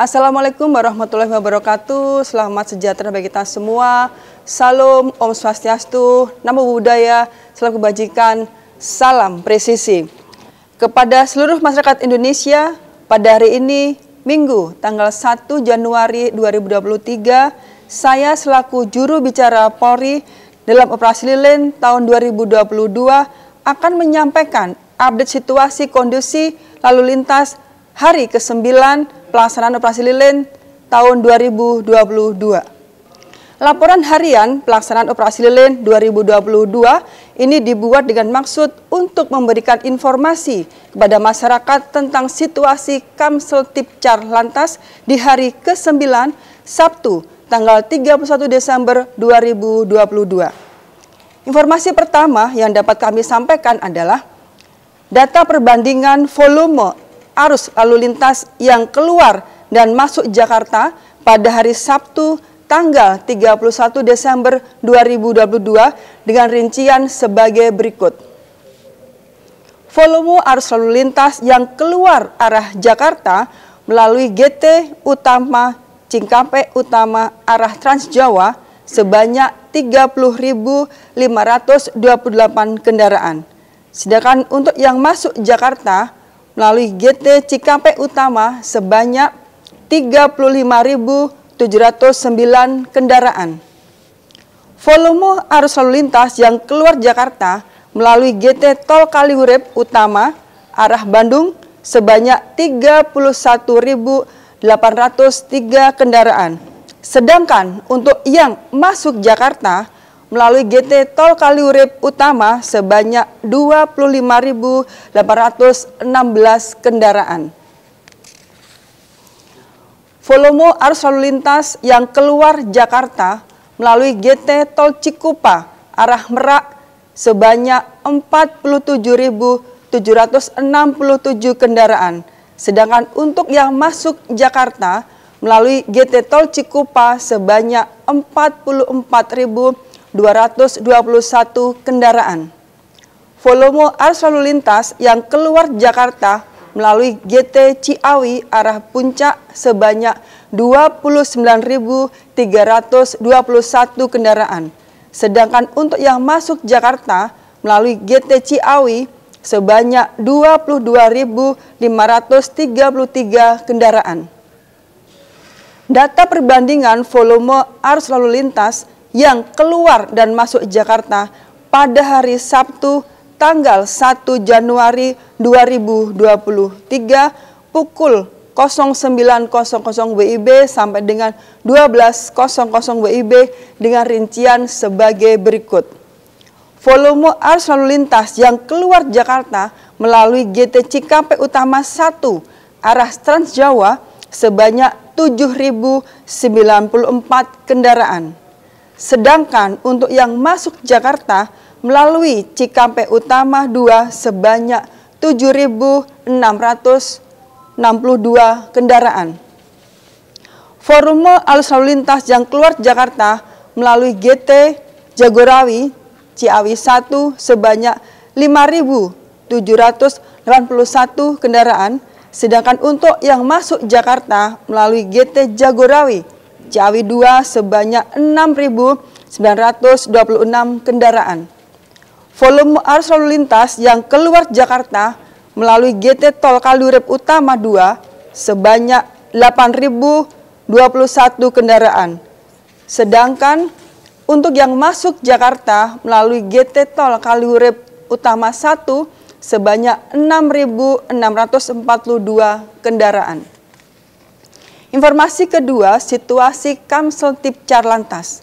Assalamualaikum warahmatullahi wabarakatuh. Selamat sejahtera bagi kita semua. Salam Om Swastiastu, Namo Buddhaya, salam kebajikan, salam presisi. Kepada seluruh masyarakat Indonesia, pada hari ini Minggu tanggal 1 Januari 2023, saya selaku juru bicara Polri dalam operasi lilin tahun 2022 akan menyampaikan update situasi kondisi lalu lintas hari ke-9 pelaksanaan operasi lilin tahun 2022. Laporan harian pelaksanaan operasi lilin 2022 ini dibuat dengan maksud untuk memberikan informasi kepada masyarakat tentang situasi Kamsel Tipcar Lantas di hari ke-9 Sabtu tanggal 31 Desember 2022. Informasi pertama yang dapat kami sampaikan adalah data perbandingan volume arus lalu lintas yang keluar dan masuk Jakarta pada hari Sabtu tanggal 31 Desember 2022 dengan rincian sebagai berikut. Volume arus lalu lintas yang keluar arah Jakarta melalui GT Utama Cingkampe Utama arah Trans Jawa sebanyak 30.528 kendaraan. Sedangkan untuk yang masuk Jakarta melalui GT Cikampek Utama sebanyak 35.709 kendaraan. Volume arus lalu lintas yang keluar Jakarta melalui GT Tol Kalihurip Utama arah Bandung sebanyak 31.803 kendaraan. Sedangkan untuk yang masuk Jakarta melalui GT Tol Kaliurip Utama sebanyak 25.816 kendaraan. Volume arus lalu lintas yang keluar Jakarta melalui GT Tol Cikupa arah Merak sebanyak 47.767 kendaraan. Sedangkan untuk yang masuk Jakarta melalui GT Tol Cikupa sebanyak 44.000 221 kendaraan. Volume arus lalu lintas yang keluar Jakarta melalui GT Ciawi arah Puncak sebanyak 29.321 kendaraan. Sedangkan untuk yang masuk Jakarta melalui GT Ciawi sebanyak 22.533 kendaraan. Data perbandingan volume arus lalu lintas yang keluar dan masuk Jakarta pada hari Sabtu tanggal 1 Januari 2023 pukul 09.00 WIB sampai dengan 12.00 WIB dengan rincian sebagai berikut. Volume arus lalu lintas yang keluar Jakarta melalui GT Cikampek Utama 1 arah Trans Jawa sebanyak 7.094 kendaraan. Sedangkan untuk yang masuk Jakarta melalui Cikampek Utama 2 sebanyak 7.662 kendaraan. Forum Alus Lalu Lintas yang keluar Jakarta melalui GT Jagorawi Ciawi 1 sebanyak 5.781 kendaraan, sedangkan untuk yang masuk Jakarta melalui GT Jagorawi Ciawi 2 sebanyak 6.926 kendaraan. Volume arus lalu lintas yang keluar Jakarta melalui GT Tol Kalurip Utama 2 sebanyak 8.021 kendaraan. Sedangkan untuk yang masuk Jakarta melalui GT Tol Kalurip Utama 1 sebanyak 6.642 kendaraan. Informasi kedua, situasi Kamsel Tipcar Lantas.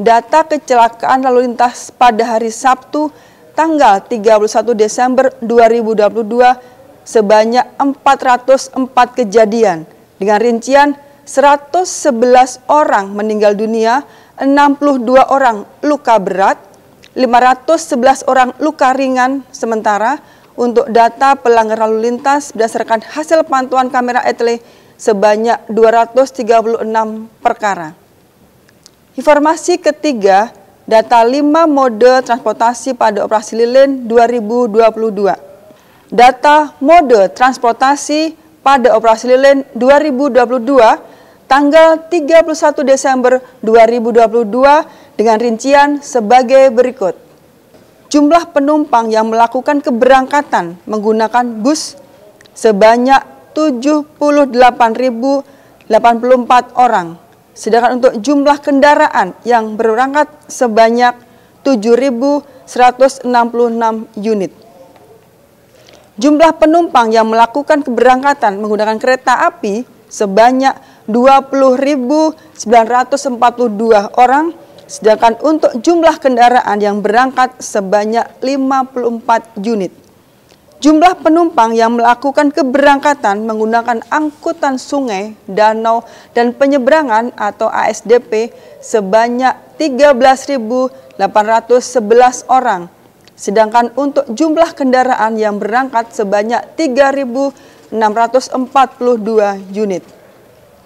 Data kecelakaan lalu lintas pada hari Sabtu tanggal 31 Desember 2022 sebanyak 404 kejadian dengan rincian 111 orang meninggal dunia, 62 orang luka berat, 511 orang luka ringan sementara untuk data pelanggar lalu lintas berdasarkan hasil pantauan kamera etle sebanyak 236 perkara. Informasi ketiga, data 5 mode transportasi pada operasi lilin 2022. Data mode transportasi pada operasi lilin 2022 tanggal 31 Desember 2022 dengan rincian sebagai berikut. Jumlah penumpang yang melakukan keberangkatan menggunakan bus sebanyak 78.084 orang. Sedangkan untuk jumlah kendaraan yang berangkat sebanyak 7.166 unit. Jumlah penumpang yang melakukan keberangkatan menggunakan kereta api sebanyak 20.942 orang, sedangkan untuk jumlah kendaraan yang berangkat sebanyak 54 unit. Jumlah penumpang yang melakukan keberangkatan menggunakan angkutan sungai, danau, dan penyeberangan atau ASDP sebanyak 13.811 orang. Sedangkan untuk jumlah kendaraan yang berangkat sebanyak 3.642 unit.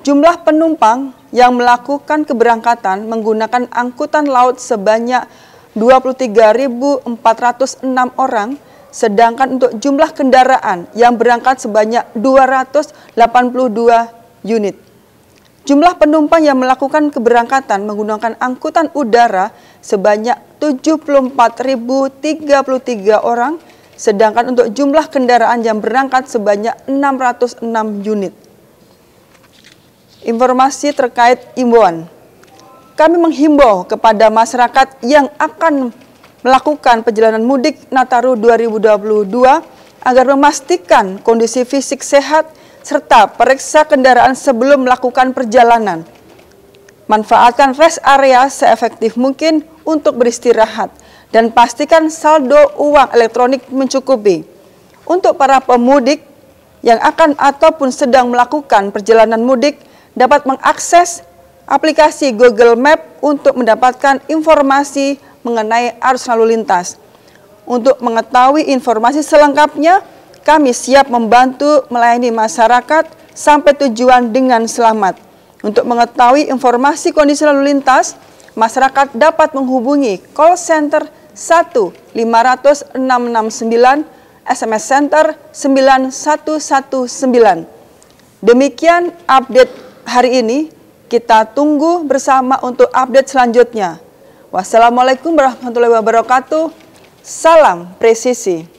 Jumlah penumpang yang melakukan keberangkatan menggunakan angkutan laut sebanyak 23.406 orang Sedangkan untuk jumlah kendaraan yang berangkat sebanyak 282 unit. Jumlah penumpang yang melakukan keberangkatan menggunakan angkutan udara sebanyak 74.033 orang, sedangkan untuk jumlah kendaraan yang berangkat sebanyak 606 unit. Informasi terkait imbauan. Kami menghimbau kepada masyarakat yang akan melakukan perjalanan mudik Nataru 2022 agar memastikan kondisi fisik sehat serta periksa kendaraan sebelum melakukan perjalanan. Manfaatkan rest area seefektif mungkin untuk beristirahat dan pastikan saldo uang elektronik mencukupi. Untuk para pemudik yang akan ataupun sedang melakukan perjalanan mudik dapat mengakses aplikasi Google Map untuk mendapatkan informasi mengenai arus lalu lintas. Untuk mengetahui informasi selengkapnya, kami siap membantu melayani masyarakat sampai tujuan dengan selamat. Untuk mengetahui informasi kondisi lalu lintas, masyarakat dapat menghubungi call center 1 500 SMS Center 9119. Demikian update hari ini, kita tunggu bersama untuk update selanjutnya. Wassalamualaikum warahmatullahi wabarakatuh. Salam presisi.